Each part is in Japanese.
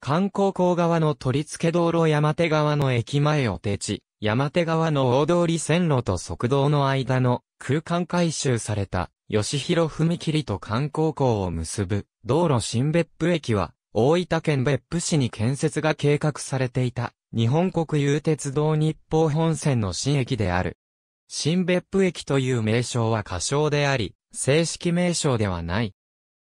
観光港側の取り付け道路山手側の駅前を手地、山手側の大通り線路と側道の間の空間改修された吉広踏切と観光港を結ぶ道路新別府駅は大分県別府市に建設が計画されていた日本国有鉄道日報本線の新駅である。新別府駅という名称は仮称であり、正式名称ではない。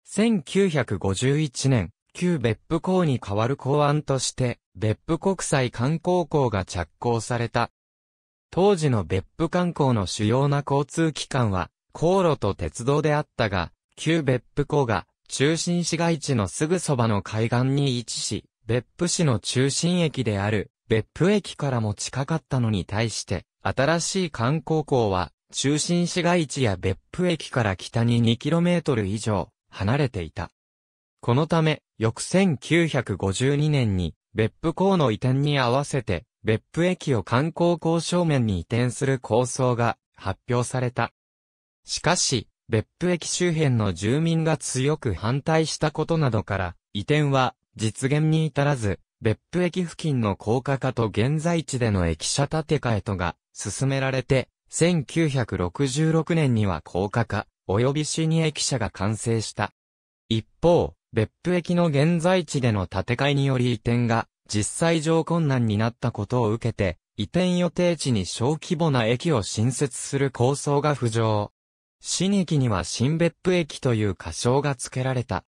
1951年、旧別府港に代わる港湾として、別府国際観光港が着工された。当時の別府観光の主要な交通機関は、航路と鉄道であったが、旧別府港が中心市街地のすぐそばの海岸に位置し、別府市の中心駅である別府駅からも近かったのに対して、新しい観光港は中心市街地や別府駅から北に 2km 以上離れていた。このため、翌1952年に、別府港の移転に合わせて、別府駅を観光港正面に移転する構想が発表された。しかし、別府駅周辺の住民が強く反対したことなどから、移転は実現に至らず、別府駅付近の高架化と現在地での駅舎建て替えとが進められて、1966年には高架化、及び市に駅舎が完成した。一方、別府駅の現在地での建て替えにより移転が実際上困難になったことを受けて、移転予定地に小規模な駅を新設する構想が浮上。新駅には新別府駅という仮称が付けられた。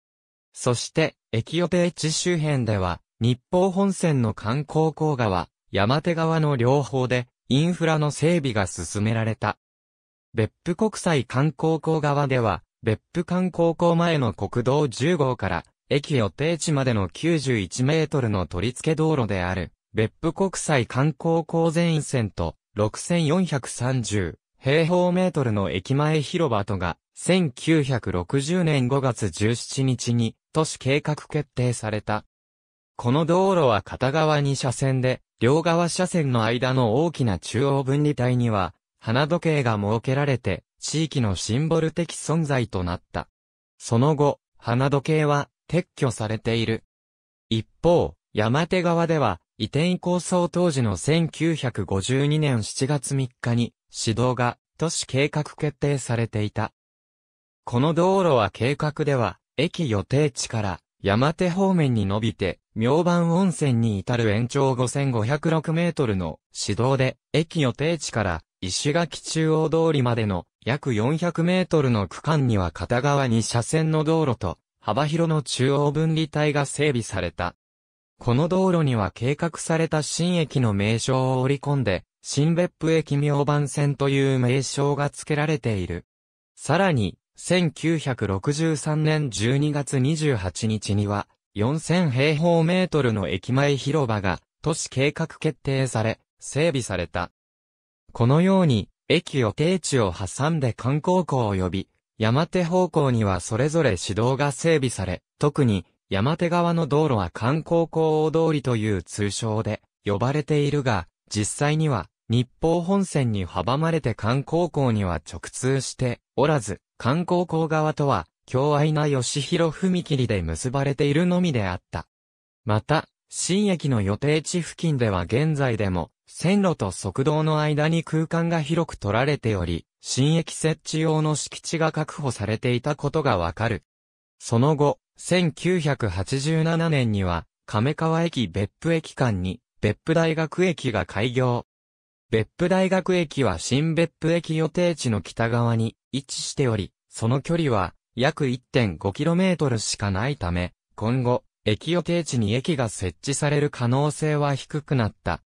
そして、駅予定地周辺では、日報本線の観光港側、山手側の両方で、インフラの整備が進められた。別府国際観光港側では、別府間高校前の国道10号から、駅予定地までの91メートルの取り付け道路である、別府国際観光校全線と、6430平方メートルの駅前広場とが、1960年5月17日に、都市計画決定された。この道路は片側2車線で、両側車線の間の大きな中央分離帯には、花時計が設けられて、地域のシンボル的存在となった。その後、花時計は撤去されている。一方、山手側では、移転移行層当時の1952年7月3日に、指導が都市計画決定されていた。この道路は計画では、駅予定地から山手方面に伸びて、明晩温泉に至る延長5506メートルの市道で、駅予定地から石垣中央通りまでの約400メートルの区間には片側に車線の道路と、幅広の中央分離帯が整備された。この道路には計画された新駅の名称を織り込んで、新別府駅明番線という名称が付けられている。さらに、1963年12月28日には、4000平方メートルの駅前広場が、都市計画決定され、整備された。このように、駅予定地を挟んで観光校及び、山手方向にはそれぞれ指導が整備され、特に山手側の道路は観光校大通りという通称で呼ばれているが、実際には日方本線に阻まれて観光校には直通しておらず、観光校側とは、強愛な吉広踏切で結ばれているのみであった。また、新駅の予定地付近では現在でも、線路と側道の間に空間が広く取られており、新駅設置用の敷地が確保されていたことがわかる。その後、1987年には、亀川駅別府駅間に、別府大学駅が開業。別府大学駅は新別府駅予定地の北側に位置しており、その距離は約 1.5km しかないため、今後、駅予定地に駅が設置される可能性は低くなった。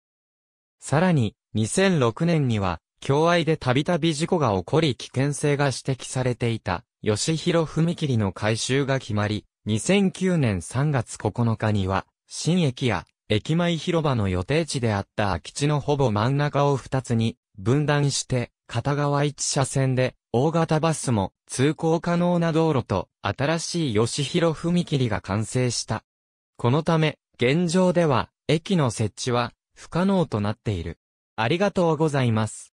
さらに、2006年には、境愛でたびたび事故が起こり危険性が指摘されていた、吉弘踏切の改修が決まり、2009年3月9日には、新駅や、駅前広場の予定地であった空き地のほぼ真ん中を2つに、分断して、片側1車線で、大型バスも通行可能な道路と新しい吉広踏切が完成した。このため、現状では、駅の設置は不可能となっている。ありがとうございます。